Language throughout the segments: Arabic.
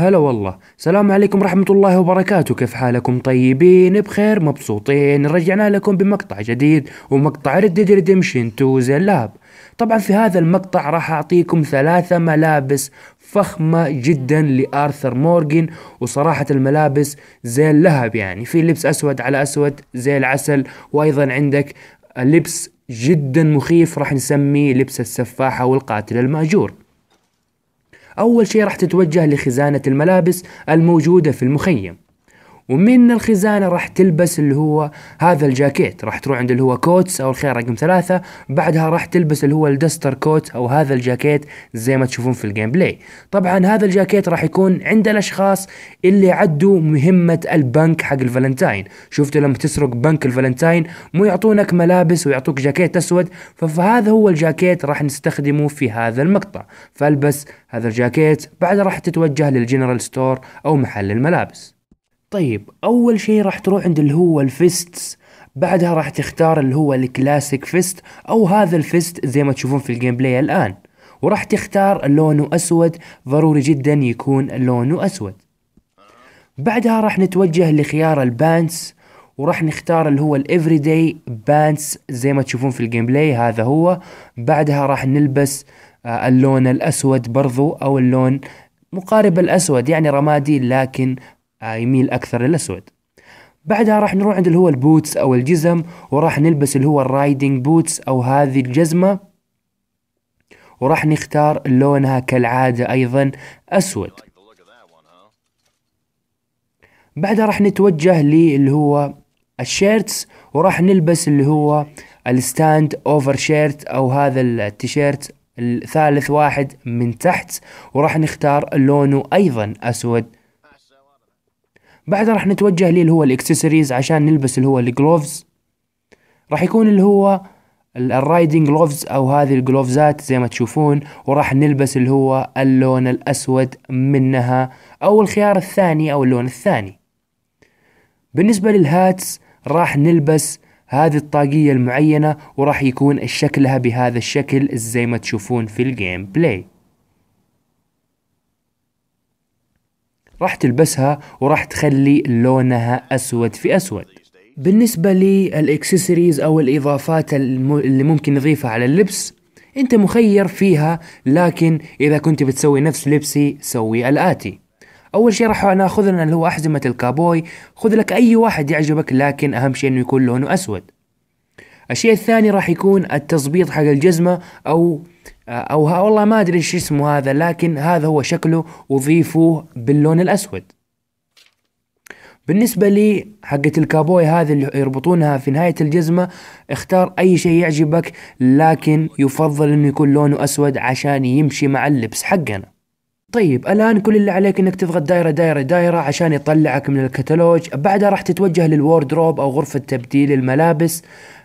هلا والله السلام عليكم ورحمة الله وبركاته كيف حالكم طيبين بخير مبسوطين رجعنا لكم بمقطع جديد ومقطع ريد ديد ريديمشن 2 ذا لاب طبعا في هذا المقطع راح أعطيكم ثلاثة ملابس فخمة جدا لآرثر مورغن وصراحة الملابس زي اللهب يعني في لبس أسود على أسود زي العسل وأيضا عندك لبس جدا مخيف راح نسميه لبس السفاحة والقاتل المأجور أول شيء راح تتوجه لخزانة الملابس الموجودة في المخيم ومن الخزانه راح تلبس اللي هو هذا الجاكيت راح تروح عند اللي هو كوتس او الخيار رقم ثلاثة بعدها راح تلبس اللي هو الدستر كوت او هذا الجاكيت زي ما تشوفون في الجيم بلاي طبعا هذا الجاكيت راح يكون عند الاشخاص اللي عدوا مهمة البنك حق الفالنتاين شفتوا لما تسرق بنك الفالنتاين مو يعطونك ملابس ويعطوك جاكيت اسود فهذا هو الجاكيت راح نستخدمه في هذا المقطع فالبس هذا الجاكيت بعدها راح تتوجه للجنرال ستور او محل الملابس طيب اول شيء راح تروح عند اللي هو الفيستس بعدها راح تختار اللي هو الكلاسيك فيست او هذا الفيست زي ما تشوفون في الجيم بلاي الان وراح تختار لونه اسود ضروري جدا يكون لونه اسود بعدها راح نتوجه لخيار البانس وراح نختار اللي هو الافري داي بانس زي ما تشوفون في الجيم بلاي هذا هو بعدها راح نلبس آه، اللون الاسود برضو او اللون مقارب الاسود يعني رمادي لكن آه، يميل اكثر للاسود بعدها راح نروح عند اللي هو البوتس او الجزم وراح نلبس اللي هو الرايدنج بوتس او هذه الجزمه وراح نختار لونها كالعاده ايضا اسود بعدها راح نتوجه للي هو الشيرتس وراح نلبس اللي هو الستاند اوفر شيرت او هذا التيشيرت الثالث واحد من تحت وراح نختار لونه ايضا اسود بعدها راح نتوجه للي هو الاكسسوارز عشان نلبس اللي هو الجلوفز راح يكون اللي هو الرايدنج جلوفز او هذه الجلوفزات زي ما تشوفون وراح نلبس اللي هو اللون الاسود منها او الخيار الثاني او اللون الثاني بالنسبة للهاتس راح نلبس هذه الطاقية المعينة وراح يكون شكلها بهذا الشكل زي ما تشوفون في الجيم بلاي راح تلبسها وراح تخلي لونها أسود في أسود بالنسبة للإكسسوارز أو الإضافات اللي ممكن نضيفها على اللبس أنت مخير فيها لكن إذا كنت بتسوي نفس لبسي سوي الآتي أول شيء راح ناخذ لنا اللي هو أحزمة الكابوي خذ لك أي واحد يعجبك لكن أهم شيء أنه يكون لونه أسود الشيء الثاني راح يكون التظبيط حق الجزمة أو او ها والله ما ادري ايش اسمه هذا لكن هذا هو شكله وضيفوه باللون الاسود بالنسبة لي حقة الكابوي هذه اللي يربطونها في نهاية الجزمة اختار أي شيء يعجبك لكن يفضل إنه يكون لونه أسود عشان يمشي مع اللبس حقنا طيب الآن كل اللي عليك إنك تضغط دايرة دايرة دايرة عشان يطلعك من الكتالوج بعدها راح تتوجه للوردروب أو غرفة تبديل الملابس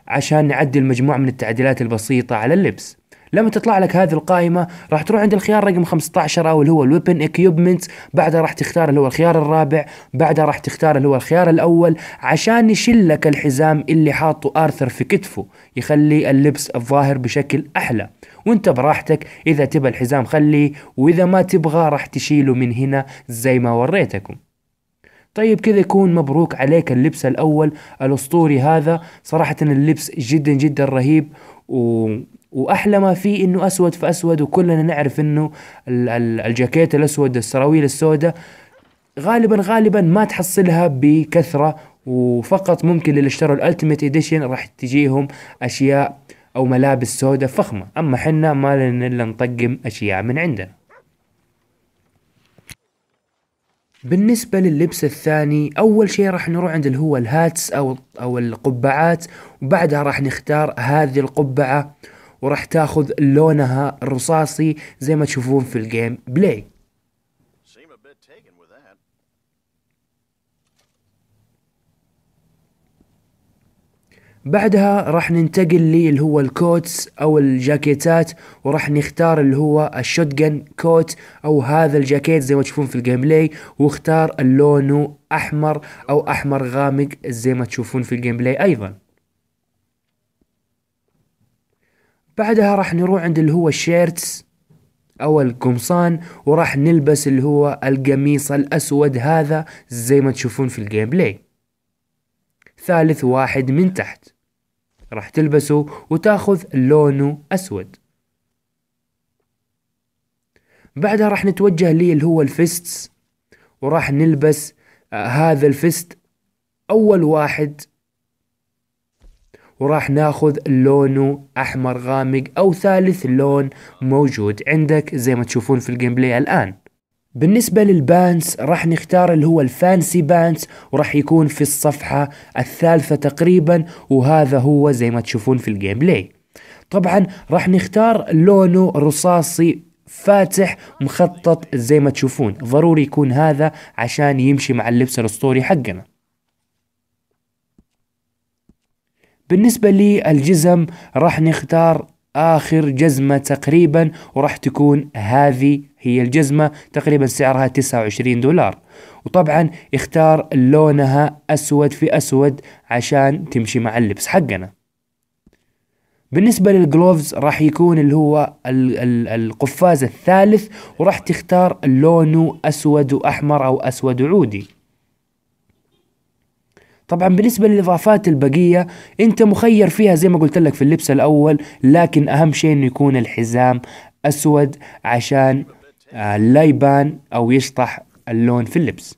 عشان نعدل مجموعة من التعديلات البسيطة على اللبس لما تطلع لك هذه القائمه راح تروح عند الخيار رقم 15 او اللي هو الويبن اكيوبمنت بعدها راح تختار اللي هو الخيار الرابع بعدها راح تختار اللي هو الخيار الاول عشان يشيل لك الحزام اللي حاطه ارثر في كتفه يخلي اللبس الظاهر بشكل احلى وانت براحتك اذا تبى الحزام خليه واذا ما تبغى راح تشيله من هنا زي ما وريتكم طيب كذا يكون مبروك عليك اللبس الأول الأسطوري هذا صراحة اللبس جدا جدا رهيب و... واحلى ما فيه انه اسود فاسود وكلنا نعرف انه الجاكيت الاسود السراويل السوداء غالبا غالبا ما تحصلها بكثره وفقط ممكن اللي اشتروا الالتيميت اديشن راح تجيهم اشياء او ملابس سوداء فخمه اما حنا ما لنا الا نطقم اشياء من عندنا بالنسبة لللبس الثاني أول شيء راح نروح عند اللي هو الهاتس أو أو القبعات وبعدها راح نختار هذه القبعة وراح تاخذ لونها الرصاصي زي ما تشوفون في الجيم بلاي بعدها راح ننتقل للي هو الكوتس او الجاكيتات وراح نختار اللي هو الشوتجن كوت او هذا الجاكيت زي ما تشوفون في الجيم بلاي واختار اللون احمر او احمر غامق زي ما تشوفون في الجيم بلاي ايضا بعدها راح نروح عند اللي هو الشيرتس او القمصان وراح نلبس اللي هو القميص الاسود هذا زي ما تشوفون في الجيم بلاي ثالث واحد من تحت راح تلبسه وتاخذ لونه اسود بعدها راح نتوجه لي اللي هو الفيستس وراح نلبس آه هذا الفيست اول واحد وراح ناخذ لونه احمر غامق او ثالث لون موجود عندك زي ما تشوفون في الجيم بلاي الان بالنسبة للبانس راح نختار اللي هو الفانسي بانس وراح يكون في الصفحة الثالثة تقريبا وهذا هو زي ما تشوفون في الجيم بلاي طبعا راح نختار لونه رصاصي فاتح مخطط زي ما تشوفون ضروري يكون هذا عشان يمشي مع اللبس الاسطوري حقنا بالنسبة للجزم راح نختار آخر جزمة تقريبا وراح تكون هذه هي الجزمة تقريبا سعرها 29 دولار وطبعا اختار لونها أسود في أسود عشان تمشي مع اللبس حقنا بالنسبة للجلوفز راح يكون اللي هو ال ال القفاز الثالث وراح تختار لونه أسود وأحمر أو أسود عودي طبعا بالنسبة للإضافات البقية أنت مخير فيها زي ما قلت لك في اللبس الأول لكن أهم شيء أنه يكون الحزام أسود عشان آه، لا يبان أو يشطح اللون في اللبس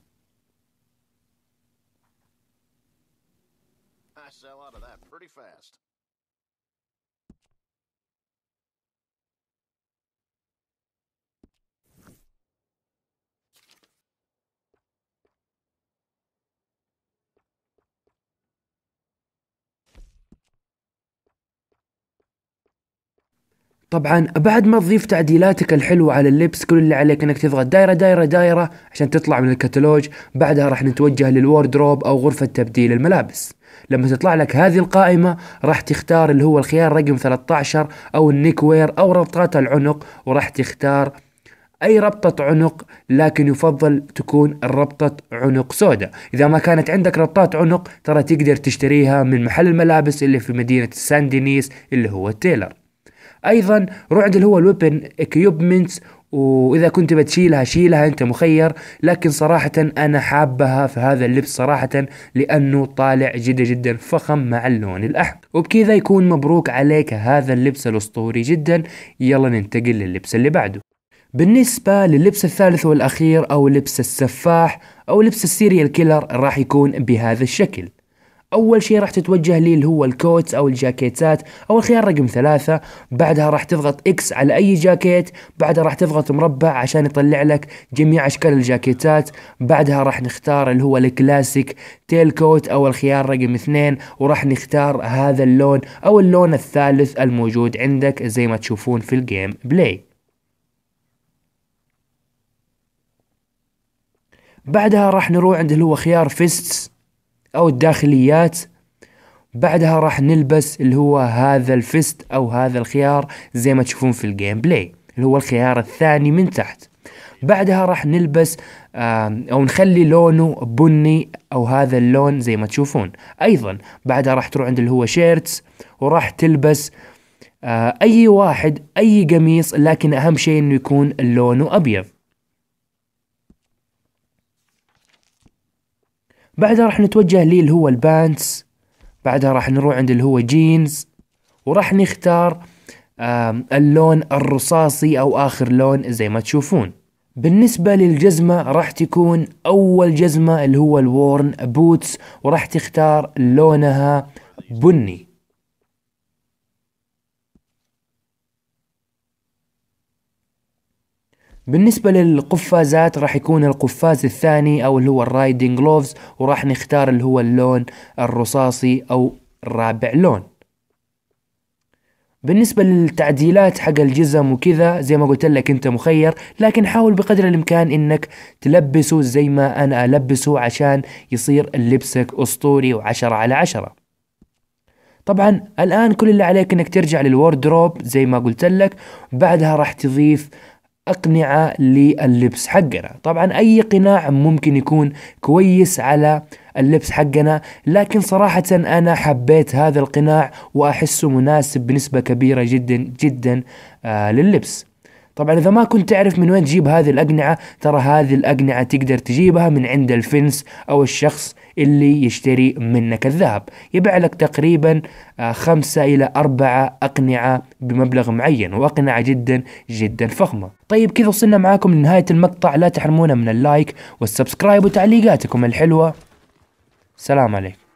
طبعا بعد ما تضيف تعديلاتك الحلوة على اللبس كل اللي عليك انك تضغط دايرة دايرة دايرة عشان تطلع من الكتالوج بعدها راح نتوجه للوردروب او غرفة تبديل الملابس لما تطلع لك هذه القائمة راح تختار اللي هو الخيار رقم 13 او النيك وير او ربطات العنق وراح تختار اي ربطة عنق لكن يفضل تكون ربطة عنق سوداء اذا ما كانت عندك ربطات عنق ترى تقدر تشتريها من محل الملابس اللي في مدينة سان دينيس اللي هو التيلر ايضا رعد اللي هو الويبن اكيوبمنتس واذا كنت بتشيلها شيلها انت مخير لكن صراحة انا حابها في هذا اللبس صراحة لانه طالع جدا جدا فخم مع اللون الاحمر وبكذا يكون مبروك عليك هذا اللبس الاسطوري جدا يلا ننتقل لللبس اللي بعده بالنسبة للبس الثالث والأخير أو لبس السفاح أو لبس السيريال كيلر راح يكون بهذا الشكل اول شيء راح تتوجه لي اللي هو الكوتس او الجاكيتات او الخيار رقم ثلاثة بعدها راح تضغط اكس على اي جاكيت بعدها راح تضغط مربع عشان يطلع لك جميع اشكال الجاكيتات بعدها راح نختار اللي هو الكلاسيك تيل كوت او الخيار رقم اثنين وراح نختار هذا اللون او اللون الثالث الموجود عندك زي ما تشوفون في الجيم بلاي بعدها راح نروح عند اللي هو خيار فيستس او الداخليات بعدها راح نلبس اللي هو هذا الفست او هذا الخيار زي ما تشوفون في الجيم بلاي اللي هو الخيار الثاني من تحت بعدها راح نلبس او نخلي لونه بني او هذا اللون زي ما تشوفون ايضا بعدها راح تروح عند اللي هو شيرتس وراح تلبس آه، اي واحد اي قميص لكن اهم شيء انه يكون لونه ابيض بعدها راح نتوجه لي اللي هو البانتس بعدها راح نروح عند اللي هو جينز وراح نختار اللون الرصاصي او اخر لون زي ما تشوفون بالنسبة للجزمة راح تكون أول جزمة اللي هو الورن بوتس وراح تختار لونها بني بالنسبة للقفازات راح يكون القفاز الثاني او اللي هو الرايدنج جلوفز وراح نختار اللي هو اللون الرصاصي او الرابع لون بالنسبة للتعديلات حق الجزم وكذا زي ما قلت لك انت مخير لكن حاول بقدر الامكان انك تلبسه زي ما انا البسه عشان يصير لبسك اسطوري وعشرة على عشرة طبعا الان كل اللي عليك انك ترجع للوردروب زي ما قلت لك بعدها راح تضيف أقنعة للبس حقنا طبعا أي قناع ممكن يكون كويس على اللبس حقنا لكن صراحة أنا حبيت هذا القناع وأحسه مناسب بنسبة كبيرة جدا جدا آه لللبس طبعا اذا ما كنت تعرف من وين تجيب هذه الاقنعه ترى هذه الاقنعه تقدر تجيبها من عند الفنس او الشخص اللي يشتري منك الذهب يبيع لك تقريبا آه، خمسة إلى أربعة أقنعة بمبلغ معين وأقنعة جدا جدا فخمة طيب كذا وصلنا معاكم لنهاية المقطع لا تحرمونا من اللايك والسبسكرايب وتعليقاتكم الحلوة سلام عليكم